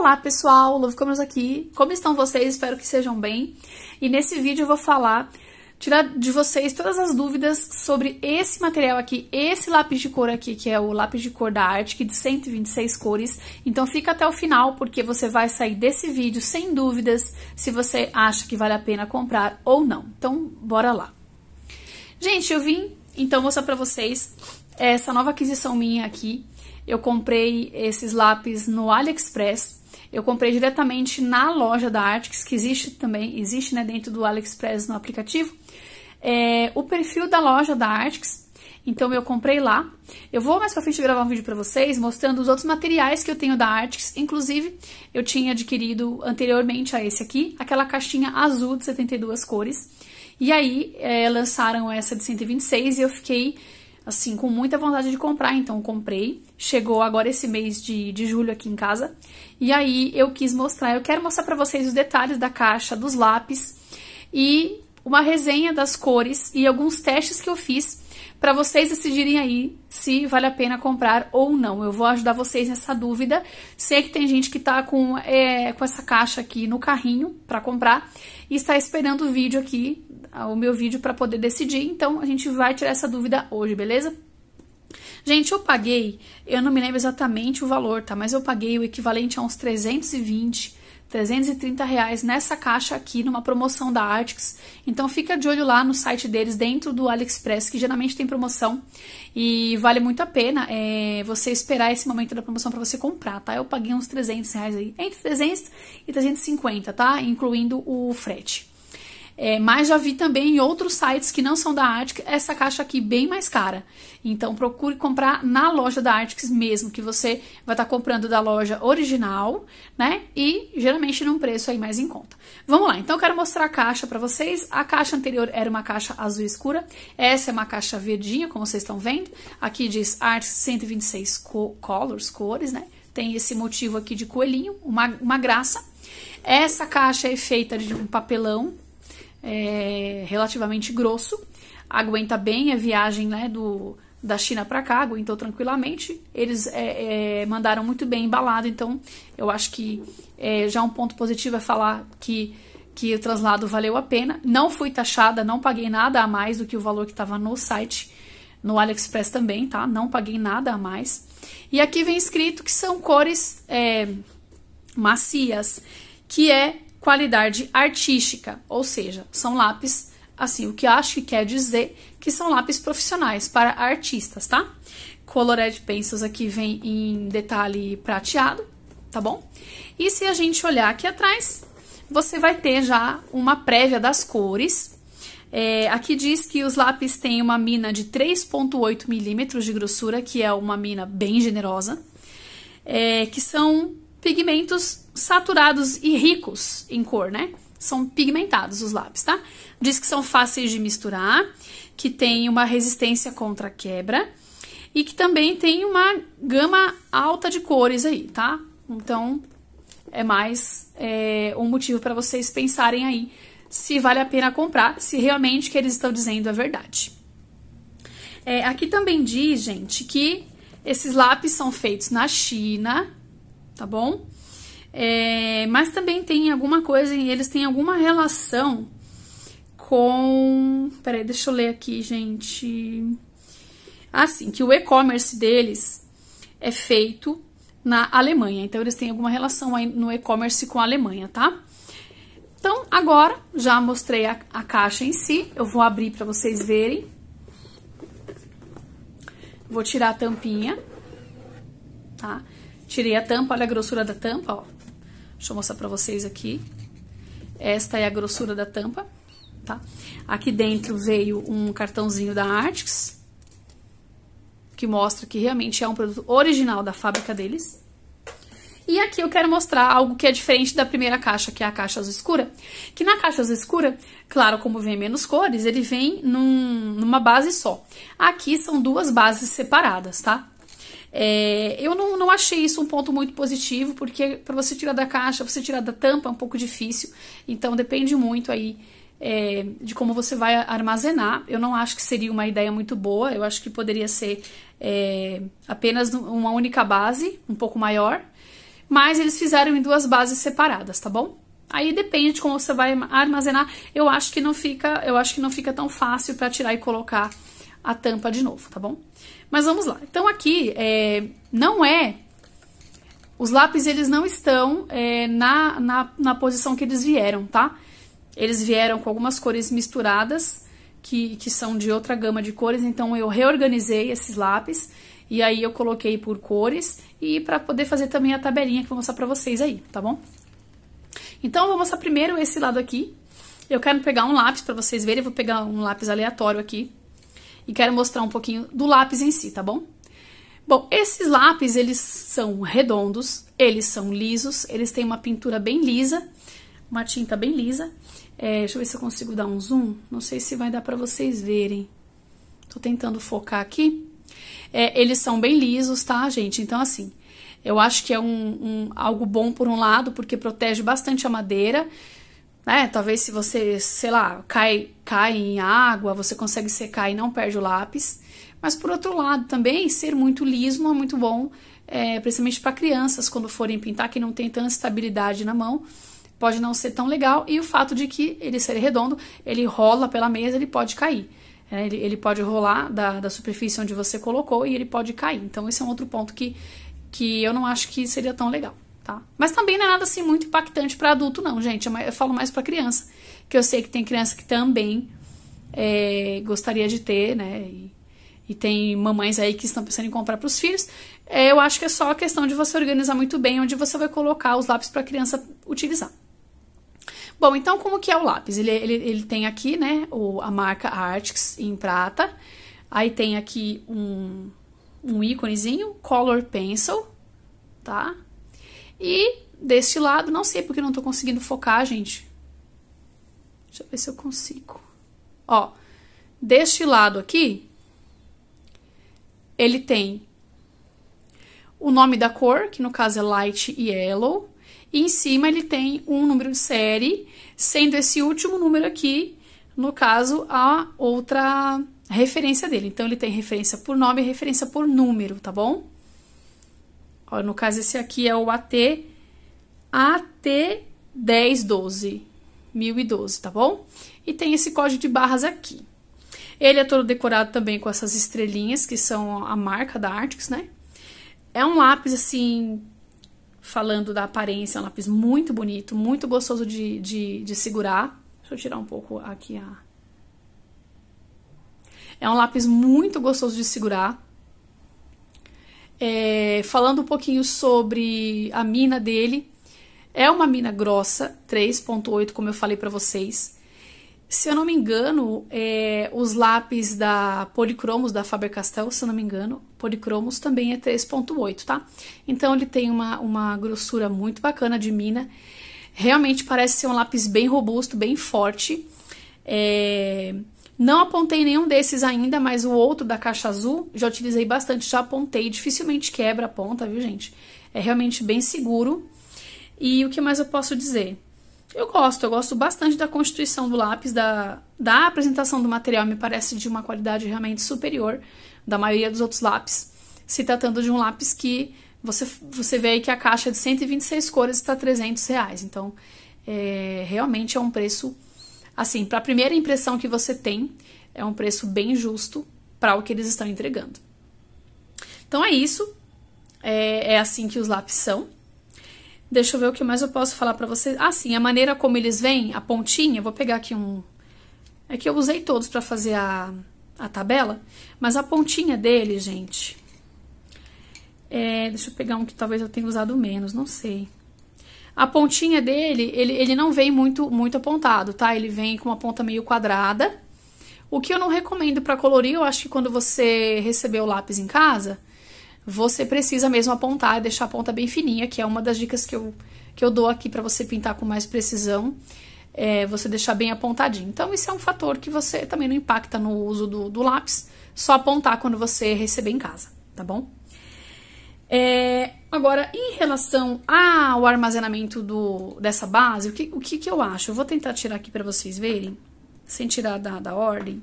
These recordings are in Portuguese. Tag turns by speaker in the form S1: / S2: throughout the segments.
S1: Olá pessoal, Love Comers aqui. Como estão vocês? Espero que sejam bem. E nesse vídeo eu vou falar, tirar de vocês todas as dúvidas sobre esse material aqui, esse lápis de cor aqui, que é o lápis de cor da Arctic é de 126 cores. Então fica até o final, porque você vai sair desse vídeo sem dúvidas se você acha que vale a pena comprar ou não. Então bora lá. Gente, eu vim então mostrar pra vocês essa nova aquisição minha aqui. Eu comprei esses lápis no AliExpress eu comprei diretamente na loja da Artix, que existe também, existe né, dentro do AliExpress no aplicativo, é, o perfil da loja da Artix. Então eu comprei lá. Eu vou mais pra frente gravar um vídeo para vocês mostrando os outros materiais que eu tenho da Artix. Inclusive, eu tinha adquirido anteriormente a esse aqui, aquela caixinha azul de 72 cores. E aí é, lançaram essa de 126 e eu fiquei assim, com muita vontade de comprar, então comprei. Chegou agora esse mês de, de julho aqui em casa. E aí eu quis mostrar, eu quero mostrar para vocês os detalhes da caixa, dos lápis e uma resenha das cores e alguns testes que eu fiz para vocês decidirem aí se vale a pena comprar ou não. Eu vou ajudar vocês nessa dúvida. Sei que tem gente que tá com, é, com essa caixa aqui no carrinho para comprar e está esperando o vídeo aqui ah, o meu vídeo para poder decidir. Então, a gente vai tirar essa dúvida hoje, beleza? Gente, eu paguei, eu não me lembro exatamente o valor, tá? Mas eu paguei o equivalente a uns 320, 330 reais nessa caixa aqui, numa promoção da Artix. Então fica de olho lá no site deles, dentro do AliExpress, que geralmente tem promoção. E vale muito a pena é, você esperar esse momento da promoção para você comprar, tá? Eu paguei uns 300 reais aí, entre 300 e 350, tá? Incluindo o frete. É, mas já vi também em outros sites que não são da Arctic essa caixa aqui bem mais cara. Então procure comprar na loja da Arctic mesmo, que você vai estar tá comprando da loja original, né? E geralmente num preço aí mais em conta. Vamos lá, então eu quero mostrar a caixa para vocês. A caixa anterior era uma caixa azul escura, essa é uma caixa verdinha, como vocês estão vendo. Aqui diz Arctic 126 co Colors, cores, né? Tem esse motivo aqui de coelhinho, uma, uma graça. Essa caixa é feita de um papelão é, relativamente grosso, aguenta bem a viagem né, do, da China para cá, aguentou tranquilamente. Eles é, é, mandaram muito bem embalado, então eu acho que é, já um ponto positivo é falar que, que o translado valeu a pena. Não fui taxada, não paguei nada a mais do que o valor que estava no site, no AliExpress também, tá? Não paguei nada a mais. E aqui vem escrito que são cores é, macias, que é qualidade artística, ou seja, são lápis, assim, o que acho que quer dizer que são lápis profissionais para artistas, tá? Colored Pencils aqui vem em detalhe prateado, tá bom? E se a gente olhar aqui atrás, você vai ter já uma prévia das cores. É, aqui diz que os lápis têm uma mina de 3,8 milímetros de grossura, que é uma mina bem generosa, é, que são pigmentos saturados e ricos em cor, né? São pigmentados os lápis, tá? Diz que são fáceis de misturar, que tem uma resistência contra quebra e que também tem uma gama alta de cores aí, tá? Então, é mais é, um motivo para vocês pensarem aí se vale a pena comprar, se realmente o que eles estão dizendo é verdade. É, aqui também diz, gente, que esses lápis são feitos na China, tá bom? É, mas também tem alguma coisa, eles têm alguma relação com. Peraí, deixa eu ler aqui, gente. Assim, que o e-commerce deles é feito na Alemanha. Então, eles têm alguma relação aí no e-commerce com a Alemanha, tá? Então, agora já mostrei a, a caixa em si. Eu vou abrir para vocês verem. Vou tirar a tampinha, tá? Tirei a tampa, olha a grossura da tampa, ó. Deixa eu mostrar pra vocês aqui. Esta é a grossura da tampa, tá? Aqui dentro veio um cartãozinho da Artix, que mostra que realmente é um produto original da fábrica deles. E aqui eu quero mostrar algo que é diferente da primeira caixa, que é a caixa azul escura. Que na caixa azul escura, claro, como vem menos cores, ele vem num, numa base só. Aqui são duas bases separadas, tá? É, eu não, não achei isso um ponto muito positivo, porque para você tirar da caixa, você tirar da tampa é um pouco difícil. Então depende muito aí é, de como você vai armazenar. Eu não acho que seria uma ideia muito boa. Eu acho que poderia ser é, apenas uma única base, um pouco maior. Mas eles fizeram em duas bases separadas, tá bom? Aí depende de como você vai armazenar. Eu acho que não fica, eu acho que não fica tão fácil para tirar e colocar a tampa de novo, tá bom? Mas vamos lá. Então, aqui é, não é. Os lápis eles não estão é, na, na, na posição que eles vieram, tá? Eles vieram com algumas cores misturadas, que, que são de outra gama de cores, então eu reorganizei esses lápis e aí eu coloquei por cores e para poder fazer também a tabelinha que eu vou mostrar para vocês aí, tá bom? Então, eu vou mostrar primeiro esse lado aqui. Eu quero pegar um lápis para vocês verem, eu vou pegar um lápis aleatório aqui, e quero mostrar um pouquinho do lápis em si, tá bom? Bom, esses lápis, eles são redondos, eles são lisos, eles têm uma pintura bem lisa, uma tinta bem lisa. É, deixa eu ver se eu consigo dar um zoom, não sei se vai dar para vocês verem. Tô tentando focar aqui. É, eles são bem lisos, tá, gente? Então, assim, eu acho que é um, um, algo bom por um lado, porque protege bastante a madeira, né? Talvez se você, sei lá, cai, cai em água, você consegue secar e não perde o lápis. Mas por outro lado, também ser muito liso não é muito bom, é, principalmente para crianças quando forem pintar, que não tem tanta estabilidade na mão, pode não ser tão legal. E o fato de que ele ser redondo, ele rola pela mesa, ele pode cair. É, ele, ele, pode rolar da, da superfície onde você colocou e ele pode cair. Então, esse é um outro ponto que, que eu não acho que seria tão legal tá? Mas também não é nada assim muito impactante para adulto, não, gente. É eu, falo mais para criança, que eu sei que tem criança que também é, gostaria de ter, né? E, e, tem mamães aí que estão pensando em comprar para os filhos. É, eu acho que é só a questão de você organizar muito bem onde você vai colocar os lápis para a criança utilizar. Bom, então como que é o lápis? Ele, ele, ele tem aqui, né, o, a marca Artix em prata. Aí tem aqui um, um íconezinho, Color Pencil, tá? E deste lado, não sei porque não tô conseguindo focar, gente. Deixa eu ver se eu consigo. Ó, deste lado aqui, ele tem o nome da cor, que no caso é light yellow, e em cima ele tem um número de série, sendo esse último número aqui, no caso, a outra referência dele. Então, ele tem referência por nome e referência por número, tá bom? Ó, no caso, esse aqui é o AT, AT 1012, 1012, tá bom? E tem esse código de barras aqui. Ele é todo decorado também com essas estrelinhas, que são a marca da Artix, né? É um lápis, assim, falando da aparência, é um lápis muito bonito, muito gostoso de, de, de segurar. Deixa eu tirar um pouco aqui a... É um lápis muito gostoso de segurar é, falando um pouquinho sobre a mina dele. É uma mina grossa, 3.8, como eu falei para vocês. Se eu não me engano, é, os lápis da Policromos, da Faber-Castell, se eu não me engano, Policromos também é 3.8, tá? Então ele tem uma, uma grossura muito bacana de mina. Realmente parece ser um lápis bem robusto, bem forte. É... Não apontei nenhum desses ainda, mas o outro da caixa azul já utilizei bastante, já apontei, dificilmente quebra a ponta, viu, gente? É realmente bem seguro. E o que mais eu posso dizer? Eu gosto, eu gosto bastante da constituição do lápis, da, da apresentação do material, me parece de uma qualidade realmente superior da maioria dos outros lápis, se tratando de um lápis que você, você vê aí que a caixa é de 126 cores está 300 reais. Então, é, realmente é um preço assim, para a primeira impressão que você tem, é um preço bem justo para o que eles estão entregando. Então é isso. É, é, assim que os lápis são. Deixa eu ver o que mais eu posso falar para vocês. Ah, sim, a maneira como eles vêm, a pontinha, vou pegar aqui um. É que eu usei todos para fazer a, a tabela, mas a pontinha dele, gente. É, deixa eu pegar um que talvez eu tenha usado menos, não sei. A pontinha dele, ele, ele não vem muito, muito apontado, tá? Ele vem com uma ponta meio quadrada. O que eu não recomendo para colorir, eu acho que quando você receber o lápis em casa, você precisa mesmo apontar e deixar a ponta bem fininha, que é uma das dicas que eu, que eu dou aqui para você pintar com mais precisão, é você deixar bem apontadinho. Então, isso é um fator que você também não impacta no uso do, do lápis, só apontar quando você receber em casa, tá bom? É, agora, em relação ao armazenamento do, dessa base, o, que, o que, que eu acho? Eu vou tentar tirar aqui para vocês verem, sem tirar da, da ordem.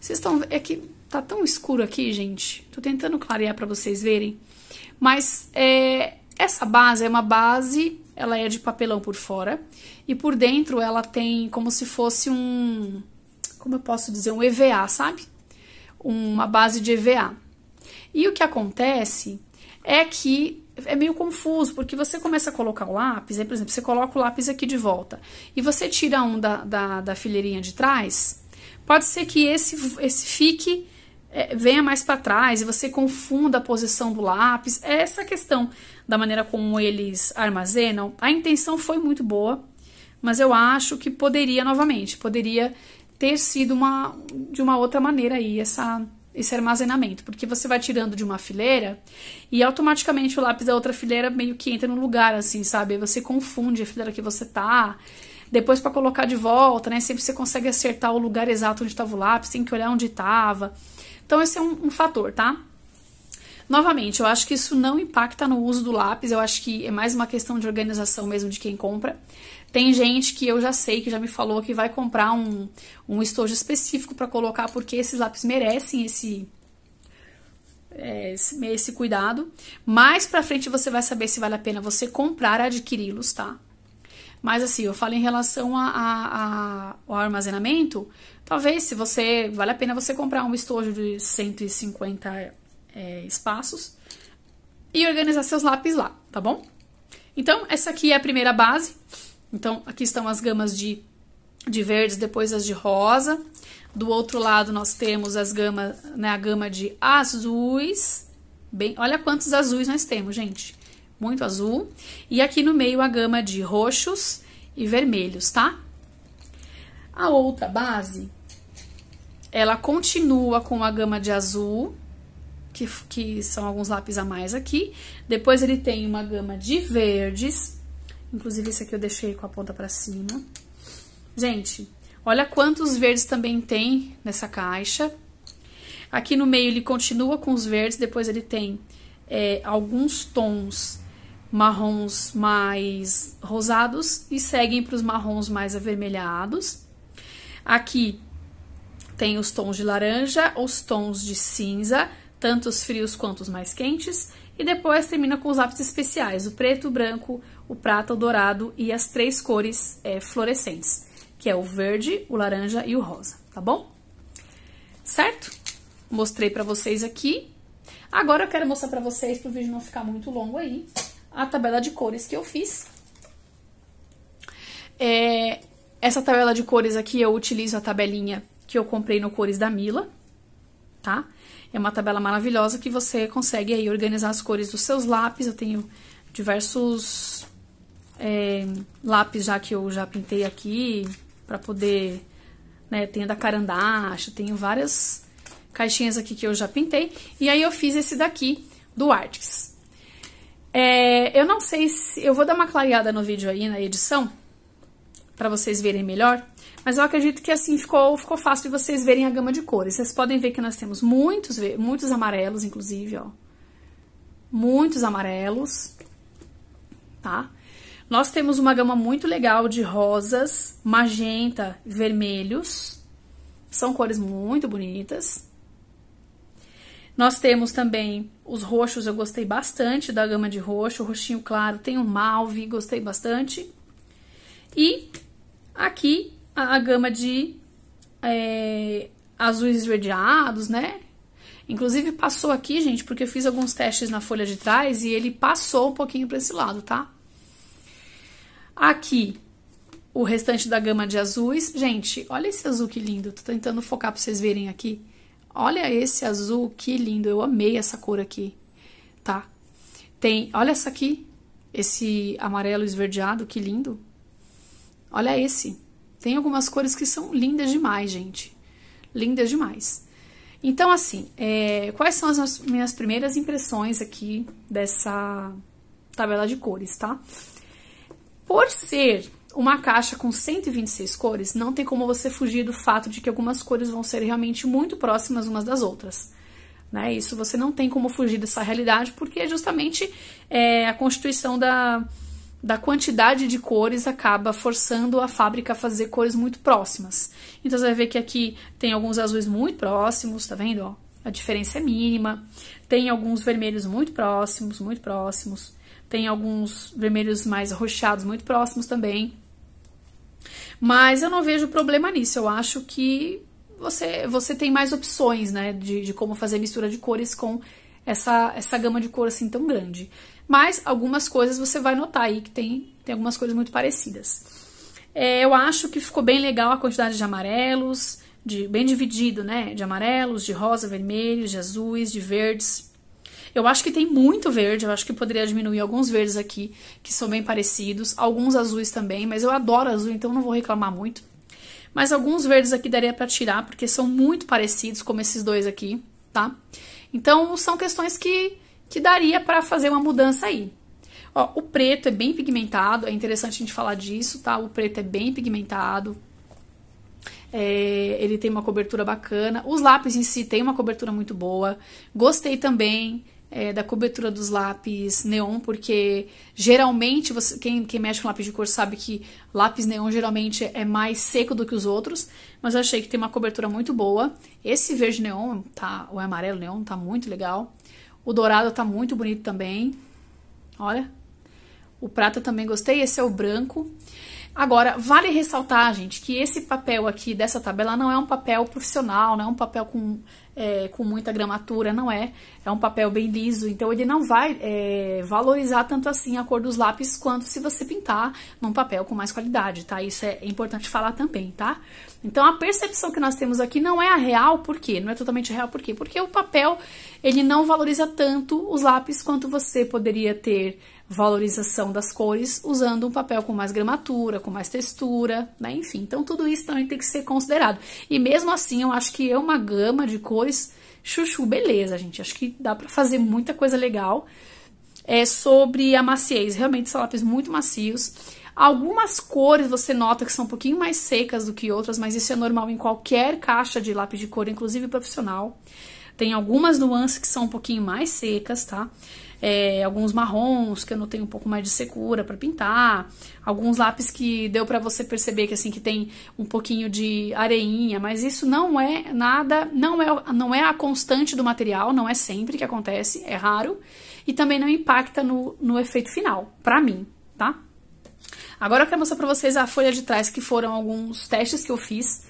S1: Vocês estão... É que tá tão escuro aqui, gente. Tô tentando clarear para vocês verem. Mas é, essa base é uma base, ela é de papelão por fora. E por dentro ela tem como se fosse um... Como eu posso dizer? Um EVA, sabe? Uma base de EVA. E o que acontece é que é meio confuso, porque você começa a colocar o lápis, aí, por exemplo, você coloca o lápis aqui de volta e você tira um da, da, da fileirinha de trás, pode ser que esse, esse fique, é, venha mais para trás e você confunda a posição do lápis. É essa questão da maneira como eles armazenam. A intenção foi muito boa, mas eu acho que poderia, novamente, poderia ter sido uma, de uma outra maneira aí essa esse armazenamento, porque você vai tirando de uma fileira e automaticamente o lápis da outra fileira meio que entra no lugar, assim, sabe? você confunde a fileira que você tá. Depois para colocar de volta, né? Sempre você consegue acertar o lugar exato onde estava o lápis, tem que olhar onde estava. Então esse é um, um fator, tá? Novamente, eu acho que isso não impacta no uso do lápis, eu acho que é mais uma questão de organização mesmo de quem compra. Tem gente que eu já sei, que já me falou que vai comprar um, um estojo específico para colocar, porque esses lápis merecem esse, é, esse, esse cuidado. Mais pra frente você vai saber se vale a pena você comprar, adquiri-los, tá? Mas assim, eu falo em relação a, a, a, ao armazenamento, talvez se você. Vale a pena você comprar um estojo de 150 é, espaços e organizar seus lápis lá, tá bom? Então, essa aqui é a primeira base. Então, aqui estão as gamas de, de verdes, depois as de rosa. Do outro lado, nós temos as gamas né, a gama de azuis. Bem, olha quantos azuis nós temos, gente. Muito azul. E aqui no meio, a gama de roxos e vermelhos, tá? A outra base, ela continua com a gama de azul, que, que são alguns lápis a mais aqui. Depois ele tem uma gama de verdes, Inclusive, esse aqui eu deixei com a ponta pra cima. Gente, olha quantos verdes também tem nessa caixa. Aqui no meio ele continua com os verdes, depois ele tem é, alguns tons marrons mais rosados e seguem para os marrons mais avermelhados. Aqui tem os tons de laranja, os tons de cinza, tanto os frios quanto os mais quentes, e depois termina com os lápis especiais, o preto, o branco, o prata, o dourado e as três cores é, fluorescentes, que é o verde, o laranja e o rosa, tá bom? Certo? Mostrei pra vocês aqui. Agora eu quero mostrar pra vocês, pro vídeo não ficar muito longo aí, a tabela de cores que eu fiz. É, essa tabela de cores aqui, eu utilizo a tabelinha que eu comprei no Cores da Mila, tá? É uma tabela maravilhosa que você consegue aí organizar as cores dos seus lápis. Eu tenho diversos é, lápis já que eu já pintei aqui, para poder, né, tem da carandacha, tenho várias caixinhas aqui que eu já pintei, e aí eu fiz esse daqui do Artix. É, eu não sei se, eu vou dar uma clareada no vídeo aí, na edição, para vocês verem melhor, mas eu acredito que assim ficou, ficou fácil de vocês verem a gama de cores. Vocês podem ver que nós temos muitos, muitos amarelos, inclusive, ó. Muitos amarelos, tá? Nós temos uma gama muito legal de rosas, magenta, vermelhos. São cores muito bonitas. Nós temos também os roxos, eu gostei bastante da gama de roxo, roxinho claro, tem um malve, gostei bastante. E aqui a, a gama de é, azuis esverdeados, né? Inclusive passou aqui, gente, porque eu fiz alguns testes na folha de trás e ele passou um pouquinho para esse lado, tá? Aqui, o restante da gama de azuis. Gente, olha esse azul que lindo. Tô tentando focar para vocês verem aqui. Olha esse azul, que lindo. Eu amei essa cor aqui, tá? Tem, olha essa aqui, esse amarelo esverdeado, que lindo. Olha esse. Tem algumas cores que são lindas demais, gente. Lindas demais. Então, assim, é, quais são as minhas primeiras impressões aqui dessa tabela de cores, tá? Por ser uma caixa com 126 cores, não tem como você fugir do fato de que algumas cores vão ser realmente muito próximas umas das outras. Né? Isso você não tem como fugir dessa realidade, porque é justamente é, a constituição da, da quantidade de cores acaba forçando a fábrica a fazer cores muito próximas. Então você vai ver que aqui tem alguns azuis muito próximos, tá vendo? Ó, a diferença é mínima. Tem alguns vermelhos muito próximos, muito próximos. Tem alguns vermelhos mais roxados muito próximos também. Mas eu não vejo problema nisso. Eu acho que você, você tem mais opções, né? De, de como fazer mistura de cores com essa, essa gama de cor assim tão grande. Mas algumas coisas você vai notar aí que tem, tem algumas coisas muito parecidas. É, eu acho que ficou bem legal a quantidade de amarelos, de, bem dividido, né? De amarelos, de rosa, vermelhos, de azuis, de verdes. Eu acho que tem muito verde, eu acho que poderia diminuir alguns verdes aqui, que são bem parecidos, alguns azuis também, mas eu adoro azul, então não vou reclamar muito. Mas alguns verdes aqui daria para tirar, porque são muito parecidos, como esses dois aqui, tá? Então, são questões que, que daria para fazer uma mudança aí. Ó, o preto é bem pigmentado, é interessante a gente falar disso, tá? O preto é bem pigmentado, é, ele tem uma cobertura bacana. Os lápis em si tem uma cobertura muito boa. Gostei também é, da cobertura dos lápis neon, porque geralmente, você, quem, quem mexe com lápis de cor sabe que lápis neon geralmente é mais seco do que os outros, mas eu achei que tem uma cobertura muito boa. Esse verde neon, tá, o amarelo neon, tá muito legal. O dourado tá muito bonito também, olha. O prata também gostei, esse é o branco. Agora, vale ressaltar, gente, que esse papel aqui dessa tabela não é um papel profissional, não é um papel com, é, com muita gramatura, não é. É um papel bem liso, então ele não vai é, valorizar tanto assim a cor dos lápis quanto se você pintar num papel com mais qualidade, tá? Isso é importante falar também, tá? Então, a percepção que nós temos aqui não é a real, por quê? Não é totalmente real, por quê? Porque o papel, ele não valoriza tanto os lápis quanto você poderia ter valorização das cores usando um papel com mais gramatura, com mais textura, né? Enfim, então tudo isso também tem que ser considerado. E mesmo assim, eu acho que é uma gama de cores chuchu, beleza, gente. Acho que dá para fazer muita coisa legal. É sobre a maciez, realmente são lápis muito macios. Algumas cores você nota que são um pouquinho mais secas do que outras, mas isso é normal em qualquer caixa de lápis de cor, inclusive profissional. Tem algumas nuances que são um pouquinho mais secas, tá? é, alguns marrons que eu notei um pouco mais de secura para pintar, alguns lápis que deu para você perceber que assim que tem um pouquinho de areinha, mas isso não é nada, não é, não é a constante do material, não é sempre que acontece, é raro e também não impacta no, no efeito final, para mim, tá? Agora eu quero mostrar para vocês a folha de trás, que foram alguns testes que eu fiz.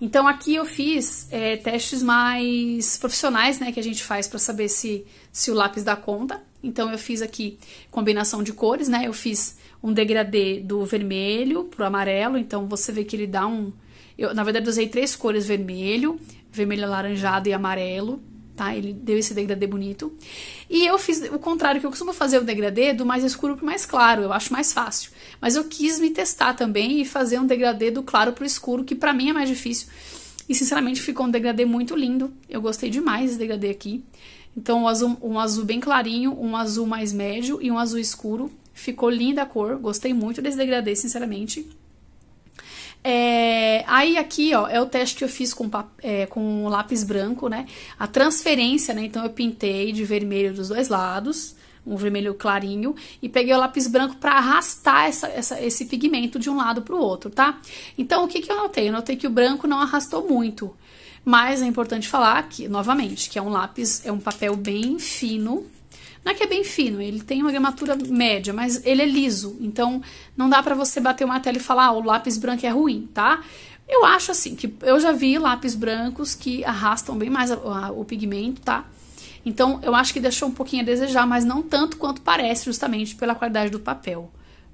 S1: Então, aqui eu fiz é, testes mais profissionais, né, que a gente faz para saber se, se o lápis dá conta. Então eu fiz aqui combinação de cores, né? Eu fiz um degradê do vermelho pro amarelo, então você vê que ele dá um... Eu, na verdade, eu usei três cores vermelho, vermelho alaranjado e amarelo, tá? Ele deu esse degradê bonito. E eu fiz o contrário, que eu costumo fazer o degradê do mais escuro pro mais claro, eu acho mais fácil. Mas eu quis me testar também e fazer um degradê do claro pro escuro, que para mim é mais difícil. E, sinceramente, ficou um degradê muito lindo. Eu gostei demais desse degradê aqui. Então, um azul, um azul bem clarinho, um azul mais médio e um azul escuro. Ficou linda a cor, gostei muito desse degradê, sinceramente. É, aí aqui, ó, é o teste que eu fiz com, é, com lápis branco, né? A transferência, né? Então, eu pintei de vermelho dos dois lados, um vermelho clarinho, e peguei o lápis branco para arrastar essa, essa, esse pigmento de um lado para o outro, tá? Então, o que, que eu notei? Eu notei que o branco não arrastou muito. Mas é importante falar que, novamente, que é um lápis, é um papel bem fino. Não é que é bem fino, ele tem uma gramatura média, mas ele é liso. Então, não dá para você bater uma tela e falar, ah, o lápis branco é ruim, tá? Eu acho assim, que eu já vi lápis brancos que arrastam bem mais a, a, o pigmento, tá? Então, eu acho que deixou um pouquinho a desejar, mas não tanto quanto parece, justamente pela qualidade do papel,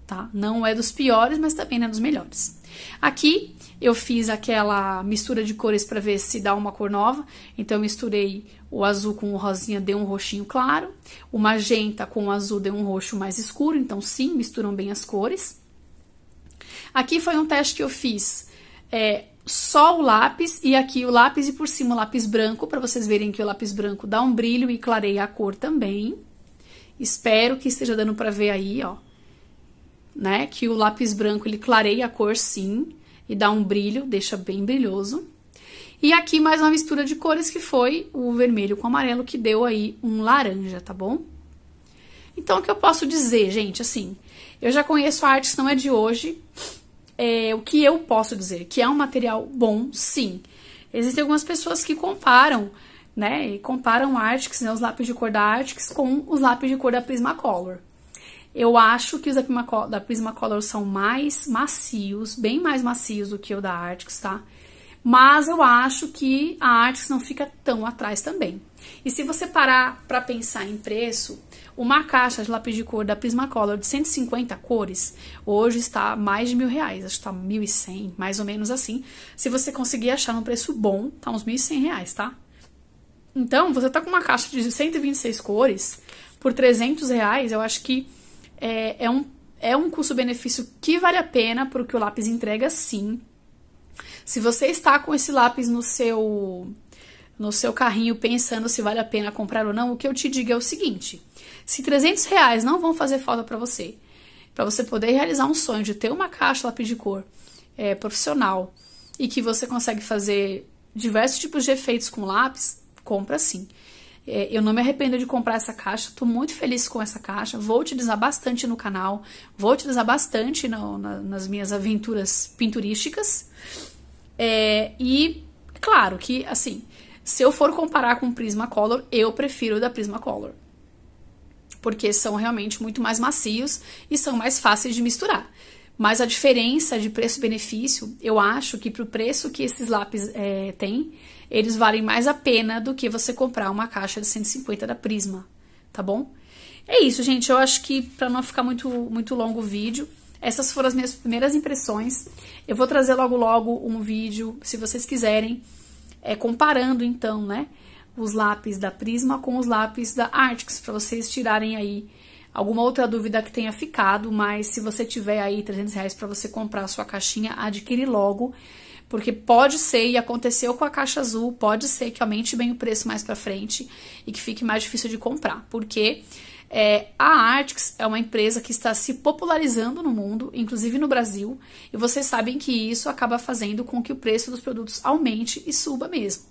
S1: tá? Não é dos piores, mas também não é dos melhores. Aqui, eu fiz aquela mistura de cores para ver se dá uma cor nova. Então, eu misturei o azul com o rosinha, deu um roxinho claro. O magenta com o azul deu um roxo mais escuro. Então, sim, misturam bem as cores. Aqui foi um teste que eu fiz é, só o lápis e aqui o lápis e por cima o lápis branco, para vocês verem que o lápis branco dá um brilho e clareia a cor também. Espero que esteja dando para ver aí, ó, né, que o lápis branco ele clareia a cor sim e dá um brilho, deixa bem brilhoso. E aqui mais uma mistura de cores que foi o vermelho com o amarelo que deu aí um laranja, tá bom? Então o que eu posso dizer, gente, assim, eu já conheço a arte, não é de hoje. É, o que eu posso dizer, que é um material bom, sim. Existem algumas pessoas que comparam, né, e comparam Artix, né, os lápis de cor da Artix com os lápis de cor da Prismacolor. Eu acho que os da Prismacolor, da são mais macios, bem mais macios do que o da Arctis, tá? Mas eu acho que a Arctis não fica tão atrás também. E se você parar para pensar em preço, uma caixa de lápis de cor da Prismacolor de 150 cores, hoje está mais de mil reais, acho que tá e 1.100, mais ou menos assim. Se você conseguir achar um preço bom, tá uns 1.100 reais, tá? Então, você tá com uma caixa de 126 cores por 300 reais, eu acho que é, é um, é um custo-benefício que vale a pena, porque o lápis entrega sim. Se você está com esse lápis no seu no seu carrinho pensando se vale a pena comprar ou não, o que eu te digo é o seguinte: se 300 reais não vão fazer falta para você, para você poder realizar um sonho de ter uma caixa lápis de cor é, profissional e que você consegue fazer diversos tipos de efeitos com lápis, compra sim. É, eu não me arrependo de comprar essa caixa, tô muito feliz com essa caixa, vou utilizar bastante no canal, vou utilizar bastante no, na, nas minhas aventuras pinturísticas. É, e, claro que, assim, se eu for comparar com Prismacolor, eu prefiro o da Prismacolor. Porque são realmente muito mais macios e são mais fáceis de misturar. Mas a diferença de preço-benefício, eu acho que para o preço que esses lápis é, têm, eles valem mais a pena do que você comprar uma caixa de 150 da Prisma, tá bom? É isso, gente. Eu acho que para não ficar muito, muito longo o vídeo, essas foram as minhas primeiras impressões. Eu vou trazer logo logo um vídeo, se vocês quiserem, é, comparando então, né, os lápis da Prisma com os lápis da Artix, para vocês tirarem aí alguma outra dúvida que tenha ficado, mas se você tiver aí 300 reais para você comprar a sua caixinha, adquire logo, porque pode ser, e aconteceu com a caixa azul, pode ser que aumente bem o preço mais para frente e que fique mais difícil de comprar, porque é, a Artix é uma empresa que está se popularizando no mundo, inclusive no Brasil, e vocês sabem que isso acaba fazendo com que o preço dos produtos aumente e suba mesmo.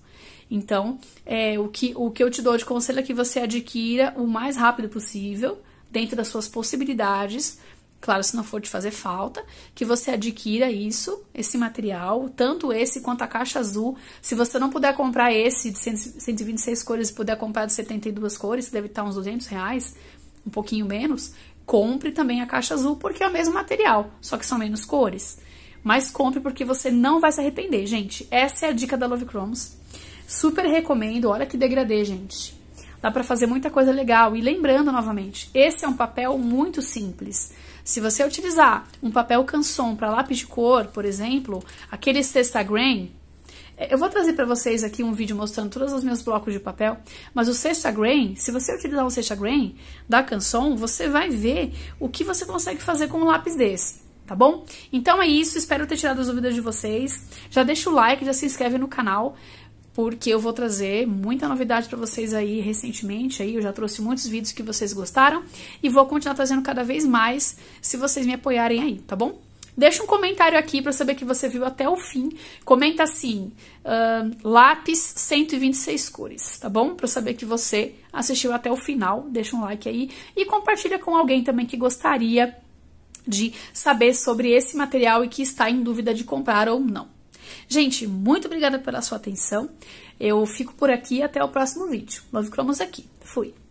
S1: Então, é, o, que, o que eu te dou de conselho é que você adquira o mais rápido possível, dentro das suas possibilidades, claro, se não for te fazer falta, que você adquira isso, esse material, tanto esse quanto a caixa azul. Se você não puder comprar esse de 126 cores e puder comprar de 72 cores, deve estar uns 200 reais, um pouquinho menos, compre também a caixa azul, porque é o mesmo material, só que são menos cores. Mas compre porque você não vai se arrepender, gente. Essa é a dica da Love Chromes. Super recomendo, olha que degradê, gente dá para fazer muita coisa legal. E lembrando novamente, esse é um papel muito simples. Se você utilizar um papel canson para lápis de cor, por exemplo, aquele Grain, é, eu vou trazer para vocês aqui um vídeo mostrando todos os meus blocos de papel, mas o Grain, se você utilizar um Grain da canção, você vai ver o que você consegue fazer com um lápis desse tá bom? Então é isso, espero ter tirado as dúvidas de vocês. Já deixa o like, já se inscreve no canal porque eu vou trazer muita novidade para vocês aí recentemente. Aí eu já trouxe muitos vídeos que vocês gostaram e vou continuar trazendo cada vez mais se vocês me apoiarem aí, tá bom? Deixa um comentário aqui para saber que você viu até o fim. Comenta assim, uh, lápis 126 cores, tá bom? Para saber que você assistiu até o final. Deixa um like aí e compartilha com alguém também que gostaria de saber sobre esse material e que está em dúvida de comprar ou não. Gente, muito obrigada pela sua atenção. Eu fico por aqui até o próximo vídeo. Love Cromos aqui. Fui!